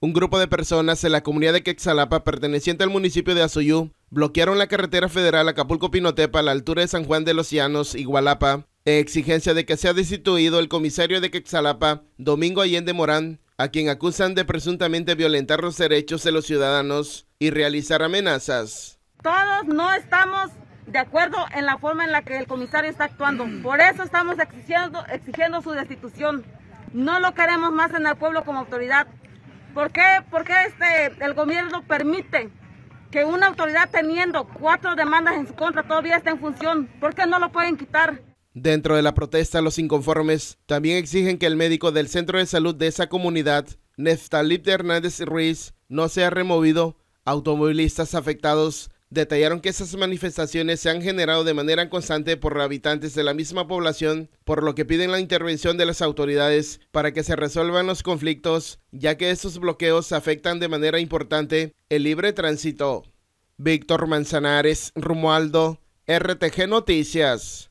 Un grupo de personas en la comunidad de Quexalapa, perteneciente al municipio de Azuyú, bloquearon la carretera federal Acapulco-Pinotepa a la altura de San Juan de los Llanos, Igualapa, en exigencia de que sea destituido el comisario de Quexalapa, Domingo Allende Morán, a quien acusan de presuntamente violentar los derechos de los ciudadanos y realizar amenazas. Todos no estamos de acuerdo en la forma en la que el comisario está actuando. Por eso estamos exigiendo su destitución. No lo queremos más en el pueblo como autoridad. ¿Por qué, este, el gobierno permite que una autoridad teniendo cuatro demandas en su contra todavía esté en función? ¿Por qué no lo pueden quitar? Dentro de la protesta, los inconformes también exigen que el médico del centro de salud de esa comunidad, Neftalip de Hernández Ruiz, no sea removido. Automovilistas afectados Detallaron que esas manifestaciones se han generado de manera constante por habitantes de la misma población, por lo que piden la intervención de las autoridades para que se resuelvan los conflictos, ya que estos bloqueos afectan de manera importante el libre tránsito. Víctor Manzanares, Rumualdo, RTG Noticias.